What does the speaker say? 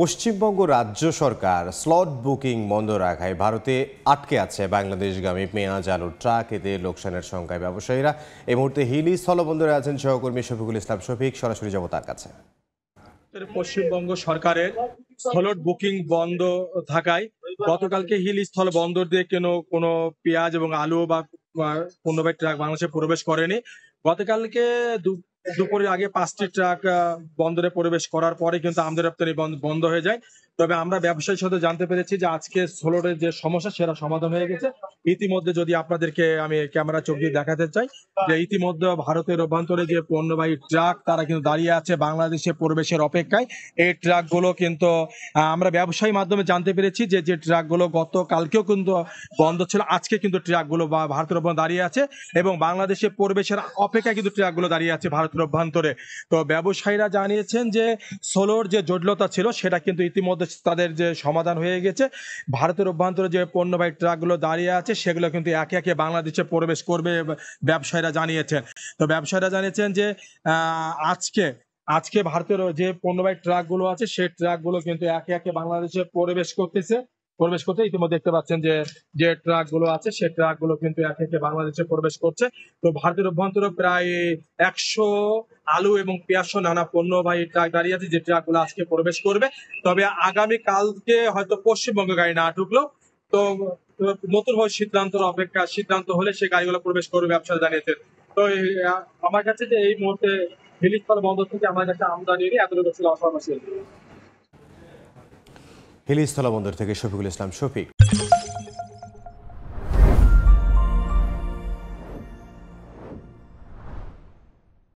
পশ্চিমবঙ্গ রাজ্য সরকার slot booking বন্ধ রাখায় ভারতে আটকে আছে বাংলাদেশগামী পেঁয়াজ আলু ট্রাক এতে লোকসানের সংখ্যায় ব্যবসায়ীরা এই মুহূর্তে হিলি স্থলবন্দরে আছেন সহকর্মী শফিকুল ইসলাম শফিক সরাসরি যাব তার কাছে পশ্চিমবঙ্গ সরকারের স্থলট বুকিং বন্ধ থাকায় গতকালকে হিল স্থল বন্দর দিয়ে কেন কোনো পেঁয়াজ এবং আলু বা পণ্যবাহী ট্রাক বাংলাদেশে প্রবেশ করেনি গতকালকে দুপুরের আগে পাঁচটি ট্রাক বন্দরে প্রবেশ করার পরে কিন্তু আমাদের রপ্তানি বন্ধ হয়ে যায় তবে আমরা ব্যবসায়ীর সাথে জানতে পেরেছি যে আজকে সোলোরের যে সমস্যা সেটা সমাধান হয়ে গেছে ইতিমধ্যে যদি আপনাদেরকে আমি ক্যামেরা চোখ দিয়ে দেখাতে চাই যে ইতিমধ্যে ভারতের অভ্যন্তরে যে পণ্যবাহী ট্রাক তারা কিন্তু দাঁড়িয়ে আছে বাংলাদেশে প্রবেশের অপেক্ষায় এই ট্রাকগুলো কিন্তু আমরা ব্যবসায়ী মাধ্যমে জানতে পেরেছি যে যে ট্রাকগুলো গতকালকেও কিন্তু বন্ধ ছিল আজকে কিন্তু ট্রাকগুলো ভারতের অভ্যন্তরে দাঁড়িয়ে আছে এবং বাংলাদেশে প্রবেশের অপেক্ষায় কিন্তু ট্রাকগুলো দাঁড়িয়ে আছে ভারতের অভ্যন্তরে তো ব্যবসায়ীরা জানিয়েছেন যে সোলোর যে জটিলতা ছিল সেটা কিন্তু ইতিমধ্যে তাদের যে সমাধান হয়ে গেছে ভারতের অভ্যন্তরে যে পণ্যবাহী ট্রাকগুলো দাঁড়িয়ে আছে সেগুলো কিন্তু একে একে বাংলাদেশে প্রবেশ করবে ব্যবসায়ীরা জানিয়েছেন তো ব্যবসায়ীরা জানিয়েছেন যে আজকে আজকে ভারতের যে পণ্যবাহী ট্রাকগুলো আছে সেই ট্রাকগুলো কিন্তু একে একে বাংলাদেশে প্রবেশ করতেছে প্রবেশ করতে ইতিমধ্যে দেখতে পাচ্ছেন যে যে ট্রাক গুলো আছে সেই ট্রাক গুলো কিন্তু একে একে বাংলাদেশে প্রবেশ করছে তো ভারতের অভ্যন্তরে প্রায় একশো আলু এবং পেঁয়াজও নানা পণ্যবাহী ট্রাক দাঁড়িয়ে আছে যে ট্রাক গুলো আজকে প্রবেশ করবে তবে আগামী কালকে হয়তো পশ্চিমবঙ্গ গাড়ি না ঢুকলো তো নতুন হয় সিদ্ধান্তর অপেক্ষা সিদ্ধান্ত হলে সে গাড়িগুলো প্রবেশ করবে ব্যবসা জানিয়েছেন তো আমার কাছে যে এই মুহূর্তে হিলিশপাল বন্দর থেকে আমার কাছে আমদানিরই লোক ছিল অসমস্যা হিলিস্থলা বন্দর থেকে শফিকুল ইসলাম শফিক